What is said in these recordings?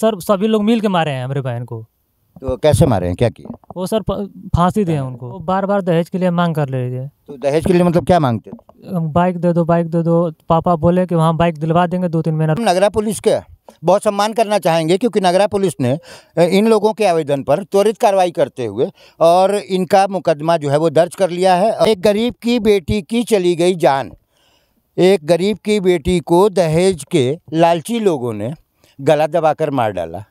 Sir सभी लोग मिल के मारे हैं मेरे बहन को तो कैसे मारे हैं क्या किया वो सर फांसी दिए उनको वो बार बार दहेज के लिए मांग कर ले रहे तो दहेज के लिए मतलब क्या मांगते थे बाइक दे दो बाइक दे दो पापा बोले कि वहाँ बाइक दिलवा देंगे दो तीन महीना नगरा पुलिस के बहुत सम्मान करना चाहेंगे क्योंकि नगरा पुलिस ने इन लोगों के आवेदन पर त्वरित कार्रवाई करते हुए और इनका मुकदमा जो है वो दर्ज कर लिया है एक गरीब की बेटी की चली गई जान एक गरीब की बेटी को दहेज के लालची लोगों ने गला दबाकर मार डाला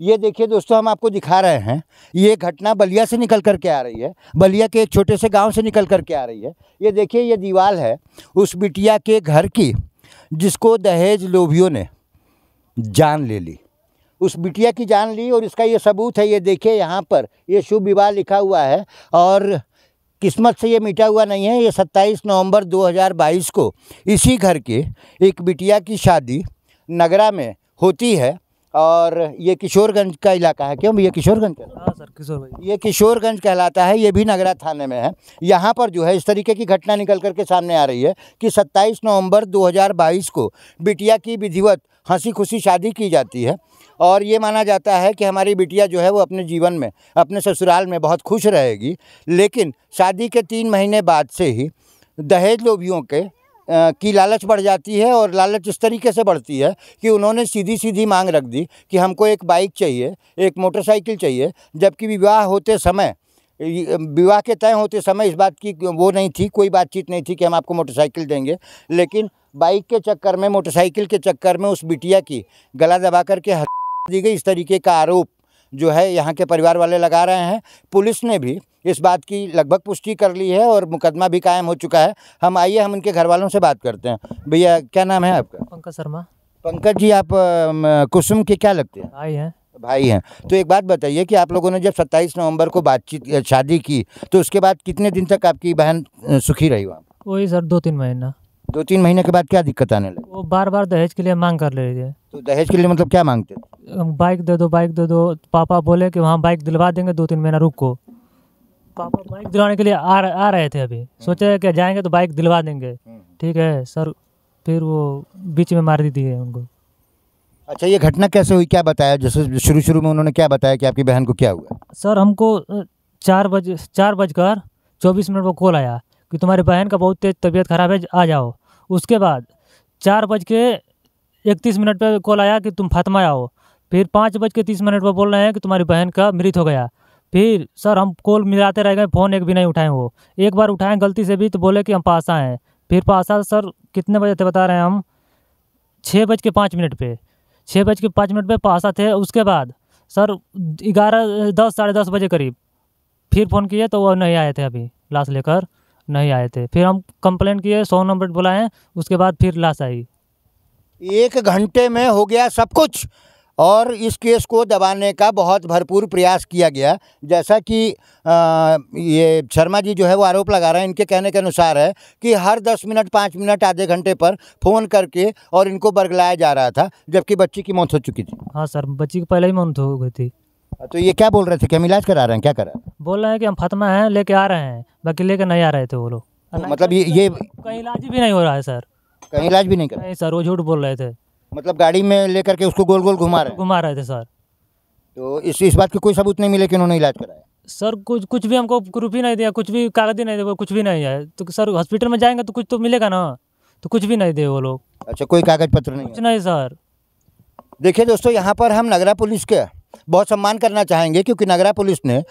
ये देखिए दोस्तों हम आपको दिखा रहे हैं ये घटना बलिया से निकल कर के आ रही है बलिया के एक छोटे से गांव से निकल कर के आ रही है ये देखिए ये दीवार है उस बिटिया के घर की जिसको दहेज लोभियों ने जान ले ली उस बिटिया की जान ली और इसका ये सबूत है ये देखिए यहाँ पर ये शुभ विवाह लिखा हुआ है और किस्मत से ये मिटा हुआ नहीं है ये 27 नवंबर 2022 को इसी घर के एक बिटिया की शादी नगरा में होती है और ये किशोरगंज का इलाका है क्यों ये किशोरगंज का हाँ सर किशोर ये किशोरगंज कहलाता है ये भी नगरा थाने में है यहाँ पर जो है इस तरीके की घटना निकल कर के सामने आ रही है कि 27 नवंबर 2022 को बिटिया की विधिवत हंसी खुशी शादी की जाती है और ये माना जाता है कि हमारी बिटिया जो है वो अपने जीवन में अपने ससुराल में बहुत खुश रहेगी लेकिन शादी के तीन महीने बाद से ही दहेज लोभियों के की लालच बढ़ जाती है और लालच इस तरीके से बढ़ती है कि उन्होंने सीधी सीधी मांग रख दी कि हमको एक बाइक चाहिए एक मोटरसाइकिल चाहिए जबकि विवाह होते समय विवाह के तय होते समय इस बात की वो नहीं थी कोई बातचीत नहीं थी कि हम आपको मोटरसाइकिल देंगे लेकिन बाइक के चक्कर में मोटरसाइकिल के चक्कर में उस बिटिया की गला दबा करके हत्या दी गई इस तरीके का आरोप जो है यहाँ के परिवार वाले लगा रहे हैं पुलिस ने भी इस बात की लगभग पुष्टि कर ली है और मुकदमा भी कायम हो चुका है हम आइए हम उनके घर वालों से बात करते हैं भैया क्या नाम है आपका पंकज शर्मा पंकज जी आप कुसुम के क्या लगते हैं भाई हैं भाई हैं तो एक बात बताइए कि आप लोगों ने जब 27 नवंबर को बातचीत शादी की तो उसके बाद कितने दिन तक आपकी बहन सुखी रही वहाँ वही सर दो तीन महीना दो तीन महीने के बाद क्या दिक्कत आने लगी वो बार बार दहेज के लिए मांग कर ले रही है तो दहेज के लिए मतलब क्या मांगते बाइक दे दो बाइक दे दो पापा बोले कि वहाँ बाइक दिलवा देंगे दो तीन महीना रुको पापा बाइक दिलाने के लिए आ आ रहे थे अभी हम्म। सोचे कि जाएंगे तो बाइक दिलवा देंगे हम्म। ठीक है सर फिर वो बीच में मार दी थी उनको अच्छा ये घटना कैसे हुई क्या बताया जैसे शुरू शुरू में उन्होंने क्या बताया कि आपकी बहन को क्या हुआ सर हमको चार बज चार बजकर चौबीस मिनट पर कॉल आया कि तुम्हारी बहन का बहुत तेज़ तबीयत ख़राब है आ जाओ उसके बाद चार बज के इकतीस मिनट पर कॉल आया कि तुम फातमा आओ फिर पाँच बज के तीस मिनट पर बोल रहे हैं कि तुम्हारी बहन का मृत हो गया फिर सर हम कॉल मिलाते रह गए फ़ोन एक भी नहीं उठाएँ वो एक बार उठाएँ गलती से भी तो बोले कि हम पासा हैं फिर पासा सर कितने बजे थे बता रहे हैं हम छः बज के पाँच मिनट पे छः बज के पाँच मिनट पे पासा थे उसके बाद सर ग्यारह दस साढ़े दस बजे करीब फिर फ़ोन किए तो वो नहीं आए थे अभी लाश लेकर नहीं आए थे फिर हम कंप्लेंट किए सौ नंबर बुलाए उसके बाद फिर लाश आई एक घंटे में हो गया सब कुछ और इस केस को दबाने का बहुत भरपूर प्रयास किया गया जैसा कि आ, ये शर्मा जी जो है वो आरोप लगा रहे हैं इनके कहने के अनुसार है कि हर दस मिनट पाँच मिनट आधे घंटे पर फ़ोन करके और इनको बरगलाया जा रहा था जबकि बच्ची की मौत हो चुकी थी हाँ सर बच्ची की पहले ही मौत हो गई थी हाँ, तो ये क्या बोल रहे थे क्या इलाज करा रहे हैं क्या करा बोल रहे हैं कि हम फतमा हैं लेके आ रहे हैं बाकी लेके नहीं आ रहे थे वो लोग तो मतलब ये ये कहीं इलाज भी नहीं हो रहा है सर कहीं इलाज भी नहीं कर नहीं सर वो झूठ बोल रहे थे मतलब गाड़ी में लेकर के उसको गोल गोल घुमा रहे घुमा रहे थे सर तो इस इस बात के कोई सबूत नहीं मिले कि उन्होंने इलाज कराया सर कुछ कुछ भी हमको रुपये नहीं दिया कुछ भी कागज नहीं दिया कुछ भी नहीं है तो सर हॉस्पिटल में जाएंगे तो कुछ तो मिलेगा ना तो कुछ भी नहीं दे वो लोग अच्छा कोई कागज पत्र नहीं कुछ नहीं सर देखिए दोस्तों यहाँ पर हम नगरा पुलिस के बहुत सम्मान करना चाहेंगे क्योंकि नगरा पुलिस ने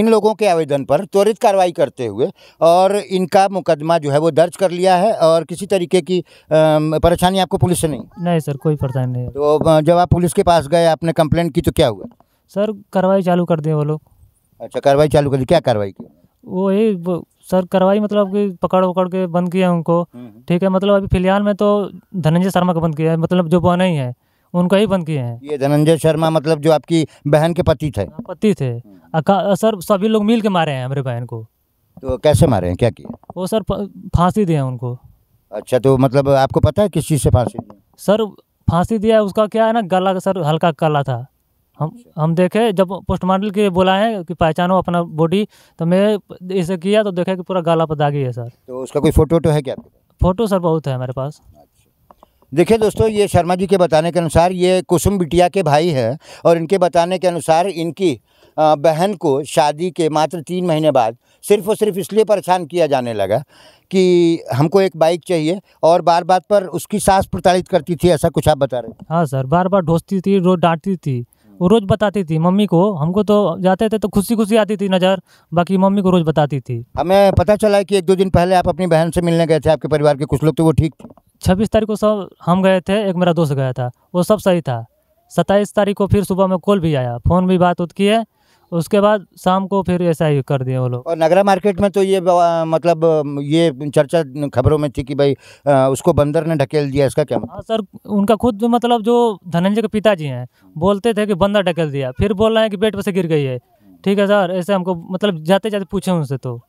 इन लोगों के आवेदन पर त्वरित कार्रवाई करते हुए और इनका मुकदमा जो है वो दर्ज कर लिया है और किसी तरीके की परेशानी आपको पुलिस से नहीं नहीं सर कोई परेशानी नहीं तो जब आप पुलिस के पास गए आपने कंप्लेन की तो क्या हुआ सर कार्रवाई चालू कर दें वो लोग अच्छा कार्रवाई चालू कर दी क्या कार्रवाई की वो यही सर कार्रवाई मतलब कि पकड़ पकड़ के बंद किया उनको हम्म, हम्म। ठीक है मतलब अभी फिलहाल में तो धनंजय शर्मा को बंद किया है मतलब जो बना ही है उनका ही बंद किए हैं ये धनंजय शर्मा मतलब जो आपकी बहन के पति थे हाँ, पति थे हम्म। सर सभी लोग मिल के मारे हैं हमारे बहन को तो कैसे मारे हैं क्या किया वो सर फांसी दिया उनको अच्छा तो मतलब आपको पता है किस चीज़ से फांसी सर फांसी दिया उसका क्या है ना गला सर हल्का काला था हम अच्छा। हम देखे जब पोस्टमार्टम के बोला है कि पहचानो अपना बॉडी तो मैं इसे किया तो देखा कि पूरा गला पर दागी है सर तो उसका कोई फोटो तो है क्या फोटो सर बहुत है हमारे पास देखिए दोस्तों ये शर्मा जी के बताने के अनुसार ये कुसुम बिटिया के भाई हैं और इनके बताने के अनुसार इनकी बहन को शादी के मात्र तीन महीने बाद सिर्फ और सिर्फ इसलिए परेशान किया जाने लगा कि हमको एक बाइक चाहिए और बार बार पर उसकी सास प्रताड़ित करती थी ऐसा कुछ आप बता रहे हैं हाँ सर बार बार ढोसती थी रोज डांटती थी वो रोज़ बताती थी मम्मी को हमको तो जाते थे तो खुशी खुशी आती थी नज़र बाकी मम्मी को रोज़ बताती थी हमें पता चला कि एक दो दिन पहले आप अपनी बहन से मिलने गए थे आपके परिवार के कुछ लोग तो वो ठीक थे छब्बीस तारीख को सब हम गए थे एक मेरा दोस्त गया था वो सब सही था सत्ताईस तारीख को फिर सुबह में कॉल भी आया फ़ोन भी बात उत की है उसके बाद शाम को फिर ऐसा ही कर दिए वो लोग और नगरा मार्केट में तो ये मतलब ये चर्चा खबरों में थी कि भाई आ, उसको बंदर ने ढकेल दिया इसका क्या मतलब? हाँ सर उनका खुद मतलब जो धनंजय के पिताजी हैं बोलते थे कि बंदर ढकेल दिया फिर बोल रहे हैं कि बेट पर से गिर गई है ठीक है सर ऐसे हमको मतलब जाते जाते पूछे उनसे तो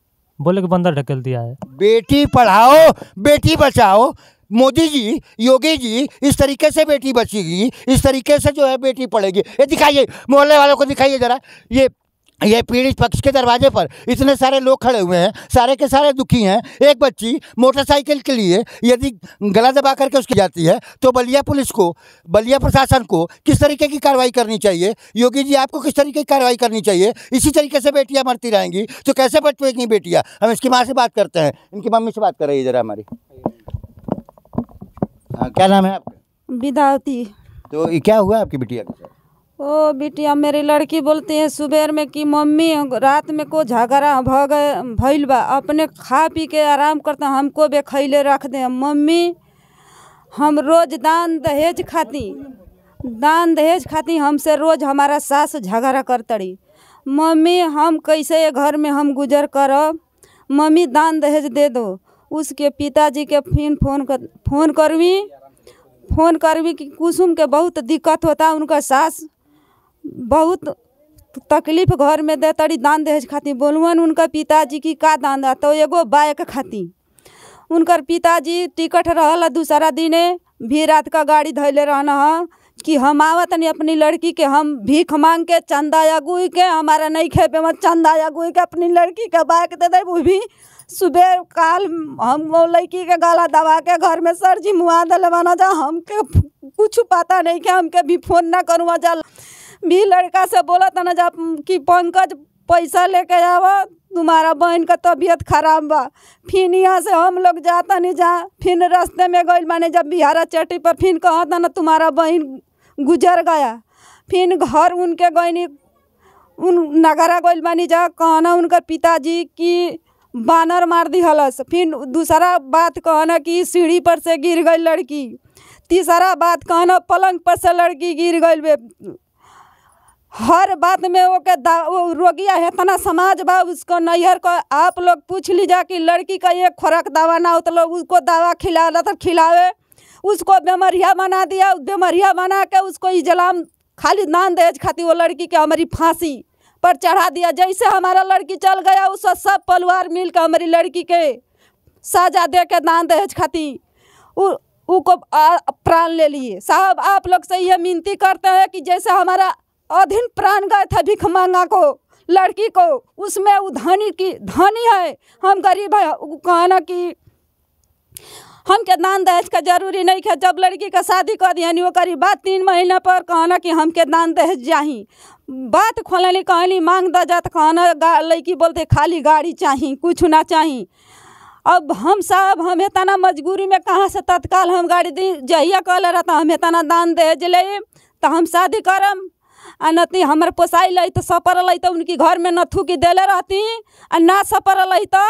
बोले कि बंदर ढकेल दिया है बेटी पढ़ाओ बेटी बचाओ मोदी जी योगी जी इस तरीके से बेटी बचेगी इस तरीके से जो है बेटी पढ़ेगी ये दिखाइए मोहल्ले वालों को दिखाइए ज़रा ये ये पीड़ित पक्ष के दरवाजे पर इतने सारे लोग खड़े हुए हैं सारे के सारे दुखी हैं एक बच्ची मोटरसाइकिल के लिए यदि गला दबा करके उसकी जाती है तो बलिया पुलिस को बलिया प्रशासन को किस तरीके की कार्रवाई करनी चाहिए योगी जी आपको किस तरीके की कार्रवाई करनी चाहिए इसी तरीके से बेटियाँ मरती रहेंगी तो कैसे बच पेगी बेटियाँ हम इसकी माँ से बात करते हैं इनकी मम्मी से बात कर रही है ज़रा हमारी हाँ, क्या नाम है आपका विदावती तो ये क्या हुआ आपकी बिटिया के साथ ओ बिटिया मेरी लड़की बोलती है सुबह में कि मम्मी रात में को झगड़ा भ गए भैल बा अपने खा पी के आराम करते हमको बेखैले रख दे मम्मी हम रोज दान दहेज खाती दान दहेज खाती हमसे रोज हमारा सास झगड़ा करतड़ी मम्मी हम कैसे घर में हम गुजर करब मम्मी दान दहेज दे दो उसके पिताजी के फिर फोन कर फोन करवी फोन करवी कि कुसुम के बहुत दिक्कत होता है उनका सास बहुत तकलीफ घर में दे तड़ी दान दहेज खाती बोलवन उनका पिताजी की का दान दा तो एगो बाइक खाती उनकर पिताजी टिकट रहा दूसरा दिने भी रात का गाड़ी धैले रहना है कि हम आवत नहीं अपनी लड़की के हम भीख मांग के चंदा या गुई के हमारा नहीं खेपे मत चंदा या गुई के अपनी लड़की का बाइक दे दे वो भी सुबह काल हम लड़की के गला दबा के घर में सर जी मुआ दिलवाना जा हमके कुछ पता नहीं कि हमके भी फोन ना करूँ जा भी लड़का से बोला था ना जा कि पंकज पैसा लेके आव तुम्हारा बहन का तबीयत खराब बा फिर यहाँ से हम लोग जाता नहीं जा फिर रास्ते में गई माने जब बिहारा चटी पर फिर था ना तुम्हारा बहन गुजर गया फिर घर उनके गई उन नगरा गई मानी जा कहना उनका पिताजी की बानर मार दिहलस फिर दूसरा बात कहना कि सीढ़ी पर से गिर गई लड़की तीसरा बात कहना पलंग पर से लड़की गिर गई हर बात में वो के वो रोगिया है इतना समाज बा उसको नैहर को आप लोग पूछ लीजा कि लड़की का ये खुराक दवा ना हो लोग उसको दवा खिला था तो खिलावे उसको बेमरिया बना दिया बेमरिया बना के उसको इजलाम खाली दान दहेज खाती वो लड़की के हमारी फांसी पर चढ़ा दिया जैसे हमारा लड़की चल गया उस सब परिवार मिलकर हमारी लड़की के सजा दे के दान दहेज खाती को प्राण ले लिए साहब आप लोग से यह मिनती करते हैं कि जैसे हमारा अधीन प्राण गए था भिख मांगा को लड़की को उसमें वो धनी की धनी है हम गरीब है कहना कि हम के दान दहेज का जरूरी नहीं है जब लड़की का शादी कर वो करीब बात तीन महीना पर कहना कि हम के दान दहेज जाही बात खोलनी कहनी मांग द जात कहना लड़की बोलते खाली गाड़ी चाही कुछ ना चाही अब हम साहब हम इतना मजबूरी में कहाँ से तत्काल हम गाड़ी दी जहिया कहले रहता हम इतना दान दहेज ले तो हम शादी करम आ नती हमारे पोसाई तो सपर लई तो उनकी घर में न थूकी दिले रहती आ ना सपर लई तो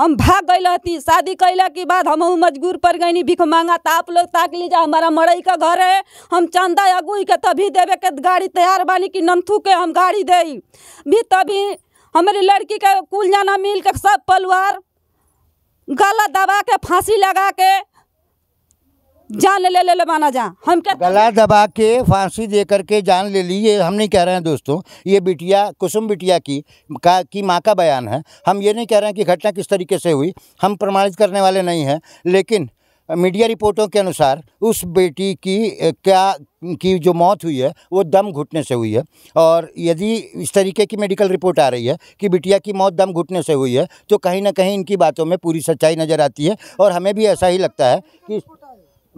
हम भाग गई रहती शादी कैला के बाद हम मजबूर पर गई भीख मांगा तो आप लोग ताक लीजिए हमारा मरई का घर है हम चंदा अगुई के तभी देवे के गाड़ी तैयार बानी कि नंथू के हम गाड़ी दे भी तभी हमारी लड़की के कुल जाना मिल के सब परिवार गला दबा के फांसी लगा के जान ले ले ले, ले माना जा हम क्या गला दबा के फांसी दे करके जान ले ली ये हम नहीं कह रहे हैं दोस्तों ये बिटिया कुसुम बिटिया की का की माँ का बयान है हम ये नहीं कह रहे हैं कि घटना किस तरीके से हुई हम प्रमाणित करने वाले नहीं हैं लेकिन मीडिया रिपोर्टों के अनुसार उस बेटी की क्या की जो मौत हुई है वो दम घुटने से हुई है और यदि इस तरीके की मेडिकल रिपोर्ट आ रही है कि बिटिया की मौत दम घुटने से हुई है तो कहीं ना कहीं इनकी बातों में पूरी सच्चाई नज़र आती है और हमें भी ऐसा ही लगता है कि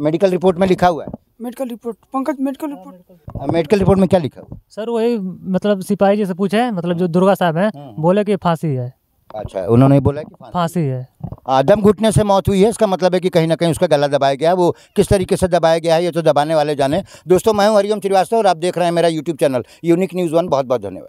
मेडिकल रिपोर्ट में लिखा हुआ है medical report Pankaj medical report हाँ, मेडिकल रिपोर्ट में क्या लिखा हुआ सर वही मतलब सिपाही जी से पूछे मतलब जो दुर्गा साहब हैं हाँ। बोले कि फांसी है अच्छा उन्होंने बोला कि फांसी है दम घुटने से मौत हुई है इसका मतलब है कि कहीं ना कहीं उसका गला दबाया गया है वो किस तरीके से दबाया गया है ये तो दबाने वाले जाने दोस्तों मैं हूँ हरिओम श्रीवास्तव और आप देख रहे हैं मेरा YouTube channel unique news one बहुत बहुत धन्यवाद